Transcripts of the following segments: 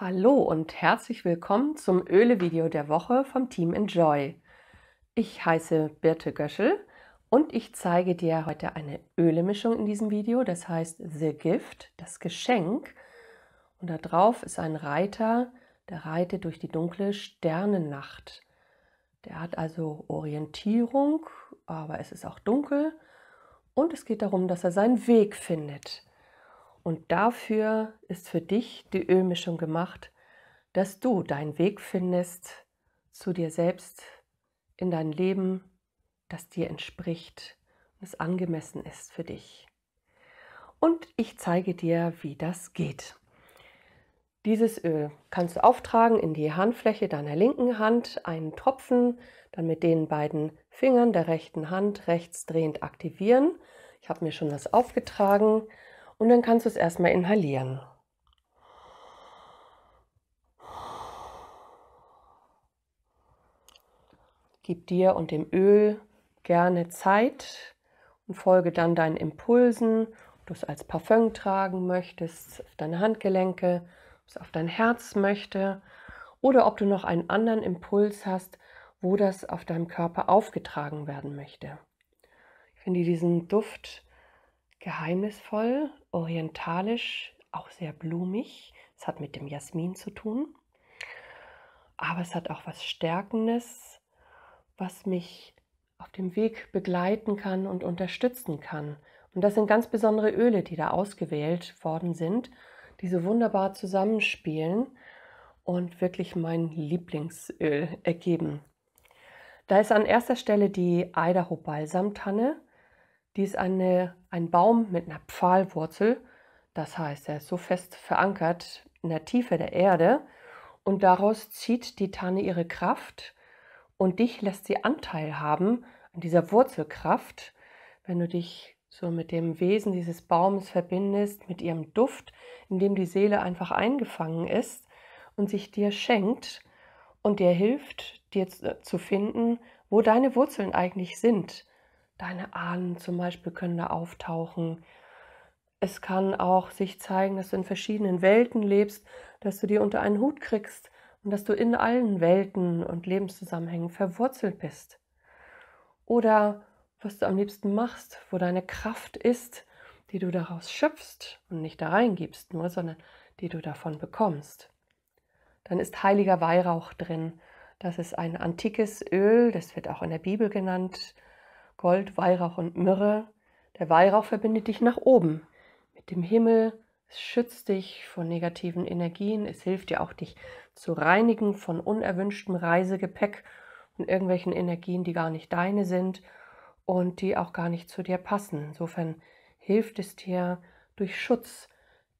Hallo und herzlich willkommen zum Öle-Video der Woche vom Team Enjoy. Ich heiße Birte Göschel und ich zeige dir heute eine Ölemischung in diesem Video, das heißt The Gift, das Geschenk. Und da drauf ist ein Reiter, der reitet durch die dunkle Sternennacht. Der hat also Orientierung, aber es ist auch dunkel und es geht darum, dass er seinen Weg findet. Und dafür ist für dich die Ölmischung gemacht, dass du deinen Weg findest zu dir selbst, in dein Leben, das dir entspricht und es angemessen ist für dich. Und ich zeige dir, wie das geht. Dieses Öl kannst du auftragen in die Handfläche deiner linken Hand, einen Tropfen, dann mit den beiden Fingern der rechten Hand rechts drehend aktivieren. Ich habe mir schon das aufgetragen und dann kannst du es erstmal inhalieren. Gib dir und dem Öl gerne Zeit und folge dann deinen Impulsen, ob du es als Parfüm tragen möchtest, auf deine Handgelenke, ob es auf dein Herz möchte oder ob du noch einen anderen Impuls hast, wo das auf deinem Körper aufgetragen werden möchte. Ich finde diesen Duft geheimnisvoll, orientalisch, auch sehr blumig. Es hat mit dem Jasmin zu tun. Aber es hat auch was Stärkendes, was mich auf dem Weg begleiten kann und unterstützen kann. Und das sind ganz besondere Öle, die da ausgewählt worden sind, die so wunderbar zusammenspielen und wirklich mein Lieblingsöl ergeben. Da ist an erster Stelle die Idaho Balsamtanne. Die ist eine ein Baum mit einer Pfahlwurzel. Das heißt, er ist so fest verankert in der Tiefe der Erde und daraus zieht die Tanne ihre Kraft und dich lässt sie Anteil haben an dieser Wurzelkraft, wenn du dich so mit dem Wesen dieses Baumes verbindest, mit ihrem Duft, in dem die Seele einfach eingefangen ist und sich dir schenkt und dir hilft, dir zu äh, finden, wo deine Wurzeln eigentlich sind Deine Ahnen zum Beispiel können da auftauchen. Es kann auch sich zeigen, dass du in verschiedenen Welten lebst, dass du die unter einen Hut kriegst und dass du in allen Welten und Lebenszusammenhängen verwurzelt bist. Oder was du am liebsten machst, wo deine Kraft ist, die du daraus schöpfst und nicht da reingibst nur, sondern die du davon bekommst. Dann ist heiliger Weihrauch drin. Das ist ein antikes Öl, das wird auch in der Bibel genannt, Gold, Weihrauch und Myrrhe. Der Weihrauch verbindet dich nach oben mit dem Himmel. Es schützt dich von negativen Energien. Es hilft dir auch, dich zu reinigen von unerwünschtem Reisegepäck und irgendwelchen Energien, die gar nicht deine sind und die auch gar nicht zu dir passen. Insofern hilft es dir durch Schutz,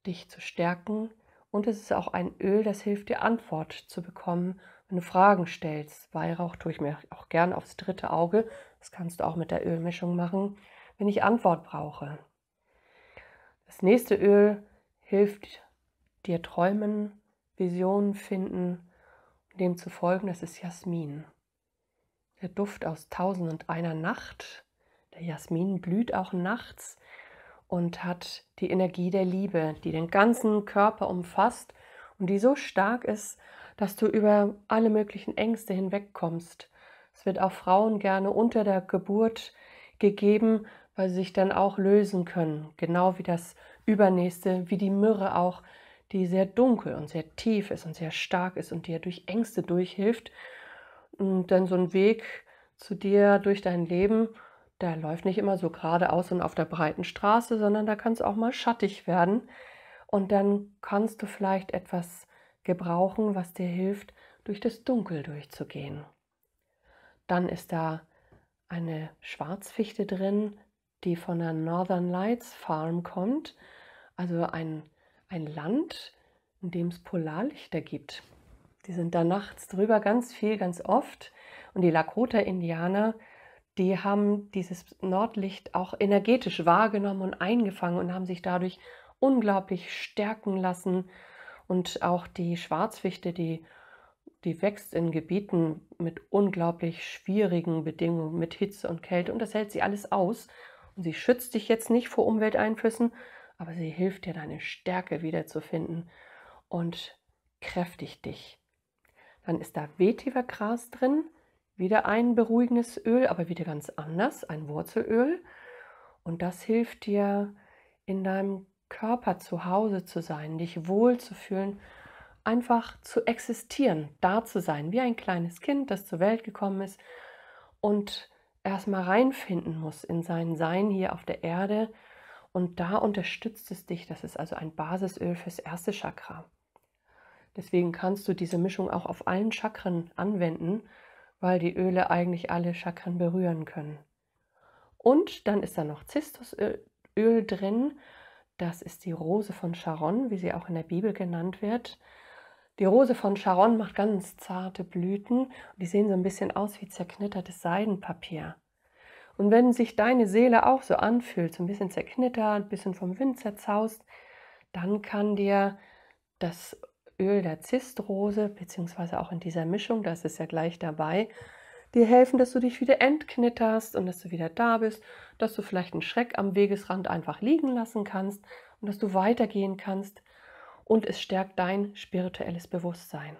dich zu stärken. Und es ist auch ein Öl, das hilft dir, Antwort zu bekommen, wenn du Fragen stellst. Weihrauch tue ich mir auch gern aufs dritte Auge, das kannst du auch mit der Ölmischung machen, wenn ich Antwort brauche. Das nächste Öl hilft dir träumen, Visionen finden, dem zu folgen, das ist Jasmin. Der Duft aus Tausend und einer Nacht. Der Jasmin blüht auch nachts und hat die Energie der Liebe, die den ganzen Körper umfasst und die so stark ist, dass du über alle möglichen Ängste hinwegkommst es wird auch Frauen gerne unter der Geburt gegeben, weil sie sich dann auch lösen können. Genau wie das Übernächste, wie die Myrre auch, die sehr dunkel und sehr tief ist und sehr stark ist und dir durch Ängste durchhilft. Und dann so ein Weg zu dir durch dein Leben, der läuft nicht immer so geradeaus und auf der breiten Straße, sondern da kann es auch mal schattig werden. Und dann kannst du vielleicht etwas gebrauchen, was dir hilft, durch das Dunkel durchzugehen. Dann ist da eine Schwarzfichte drin, die von der Northern Lights Farm kommt, also ein, ein Land, in dem es Polarlichter gibt. Die sind da nachts drüber ganz viel, ganz oft. Und die Lakota-Indianer, die haben dieses Nordlicht auch energetisch wahrgenommen und eingefangen und haben sich dadurch unglaublich stärken lassen. Und auch die Schwarzfichte, die die wächst in Gebieten mit unglaublich schwierigen Bedingungen, mit Hitze und Kälte und das hält sie alles aus. Und sie schützt dich jetzt nicht vor Umwelteinflüssen, aber sie hilft dir, deine Stärke wiederzufinden und kräftigt dich. Dann ist da Vetivergras drin, wieder ein beruhigendes Öl, aber wieder ganz anders, ein Wurzelöl. Und das hilft dir, in deinem Körper zu Hause zu sein, dich wohl zu fühlen einfach zu existieren, da zu sein, wie ein kleines Kind, das zur Welt gekommen ist und erstmal reinfinden muss in sein Sein hier auf der Erde. Und da unterstützt es dich. Das ist also ein Basisöl fürs erste Chakra. Deswegen kannst du diese Mischung auch auf allen Chakren anwenden, weil die Öle eigentlich alle Chakren berühren können. Und dann ist da noch Zistusöl drin. Das ist die Rose von Sharon, wie sie auch in der Bibel genannt wird. Die Rose von Charon macht ganz zarte Blüten und die sehen so ein bisschen aus wie zerknittertes Seidenpapier. Und wenn sich deine Seele auch so anfühlt, so ein bisschen zerknittert, ein bisschen vom Wind zerzaust, dann kann dir das Öl der Zistrose, beziehungsweise auch in dieser Mischung, das ist ja gleich dabei, dir helfen, dass du dich wieder entknitterst und dass du wieder da bist, dass du vielleicht einen Schreck am Wegesrand einfach liegen lassen kannst und dass du weitergehen kannst, und es stärkt dein spirituelles Bewusstsein.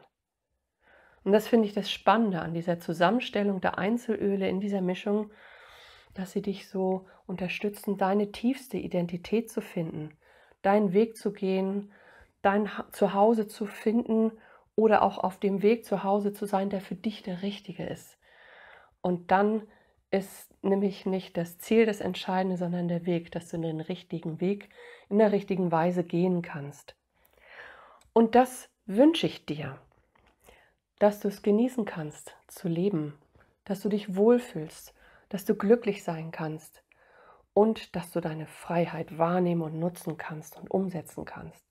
Und das finde ich das Spannende an dieser Zusammenstellung der Einzelöle in dieser Mischung, dass sie dich so unterstützen, deine tiefste Identität zu finden, deinen Weg zu gehen, dein Zuhause zu finden oder auch auf dem Weg zu Hause zu sein, der für dich der richtige ist. Und dann ist nämlich nicht das Ziel das Entscheidende, sondern der Weg, dass du den richtigen Weg in der richtigen Weise gehen kannst. Und das wünsche ich dir, dass du es genießen kannst zu leben, dass du dich wohlfühlst, dass du glücklich sein kannst und dass du deine Freiheit wahrnehmen und nutzen kannst und umsetzen kannst.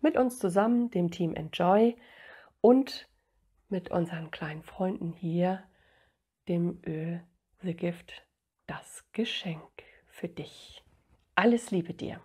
Mit uns zusammen, dem Team Enjoy und mit unseren kleinen Freunden hier, dem Öl The Gift, das Geschenk für dich. Alles Liebe dir.